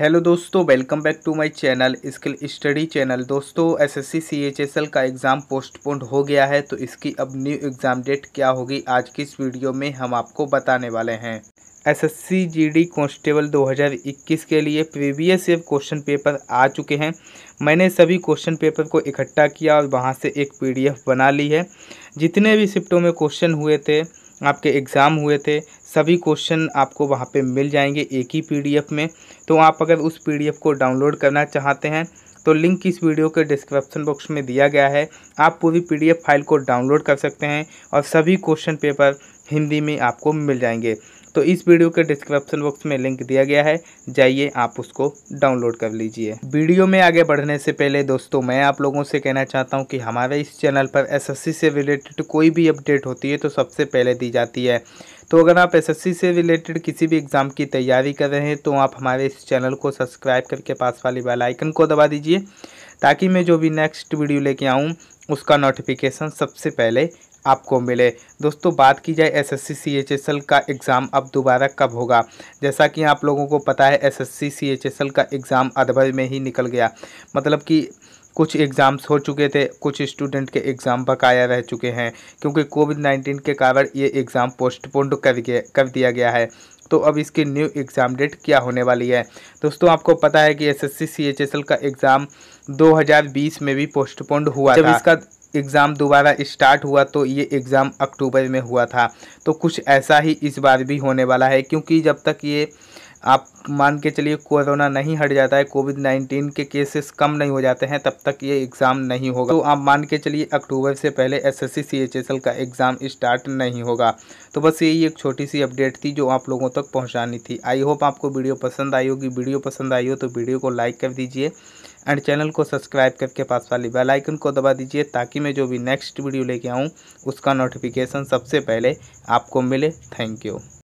Hello दोस्तों welcome back to my channel skill study channel दोस्तों SSC CHSL का exam postponed हो गया है तो इसकी अब न्यू एग्ज़ाम डेट क्या होगी आज की इस वीडियो में हम आपको बताने वाले हैं एसएससी जीडी कांस्टेबल 2021 के लिए प्रीवियस ईयर क्वेश्चन पेपर आ चुके हैं मैंने सभी क्वेश्चन पेपर को इकट्ठा किया और वहाँ से एक पी बना ली है जितने भी शिफ्टों में क्वेश्चन हुए थे आपके एग्ज़ाम हुए थे सभी क्वेश्चन आपको वहाँ पे मिल जाएंगे एक ही पीडीएफ में तो आप अगर उस पीडीएफ को डाउनलोड करना चाहते हैं तो लिंक इस वीडियो के डिस्क्रिप्शन बॉक्स में दिया गया है आप पूरी पीडीएफ फाइल को डाउनलोड कर सकते हैं और सभी क्वेश्चन पेपर हिंदी में आपको मिल जाएंगे तो इस वीडियो के डिस्क्रिप्शन बॉक्स में लिंक दिया गया है जाइए आप उसको डाउनलोड कर लीजिए वीडियो में आगे बढ़ने से पहले दोस्तों मैं आप लोगों से कहना चाहता हूँ कि हमारे इस चैनल पर एसएससी से रिलेटेड कोई भी अपडेट होती है तो सबसे पहले दी जाती है तो अगर आप एस से रिलेटेड किसी भी एग्ज़ाम की तैयारी कर रहे हैं तो आप हमारे इस चैनल को सब्सक्राइब करके पास वाली बेलाइकन को दबा दीजिए ताकि मैं जो भी नेक्स्ट वीडियो लेके आऊँ उसका नोटिफिकेशन सबसे पहले आपको मिले दोस्तों बात की जाए एसएससी सीएचएसएल का एग्ज़ाम अब दोबारा कब होगा जैसा कि आप लोगों को पता है एसएससी सीएचएसएल का एग्ज़ाम अधभ में ही निकल गया मतलब कि कुछ एग्ज़ाम्स हो चुके थे कुछ स्टूडेंट के एग्ज़ाम बकाया रह चुके हैं क्योंकि कोविड नाइन्टीन के कारण ये एग्ज़ाम पोस्टपोन्ड कर गया कर दिया गया है तो अब इसकी न्यू एग्ज़ाम डेट क्या होने वाली है दोस्तों आपको पता है कि एसएससी सीएचएसएल का एग्ज़ाम 2020 में भी पोस्टपोन्ड हुआ जब था। इसका एग्ज़ाम दोबारा स्टार्ट हुआ तो ये एग्ज़ाम अक्टूबर में हुआ था तो कुछ ऐसा ही इस बार भी होने वाला है क्योंकि जब तक ये आप मान के चलिए कोरोना नहीं हट जाता है कोविड नाइन्टीन के केसेस कम नहीं हो जाते हैं तब तक ये एग्ज़ाम नहीं होगा तो आप मान के चलिए अक्टूबर से पहले एस एस का एग्ज़ाम स्टार्ट नहीं होगा तो बस यही एक छोटी सी अपडेट थी जो आप लोगों तक पहुँचानी थी आई होप आपको वीडियो पसंद आई होगी वीडियो पसंद आई हो तो वीडियो को लाइक कर दीजिए एंड चैनल को सब्सक्राइब करके पास वाली बेल आइकन को दबा दीजिए ताकि मैं जो भी नेक्स्ट वीडियो लेके आऊँ उसका नोटिफिकेशन सबसे पहले आपको मिले थैंक यू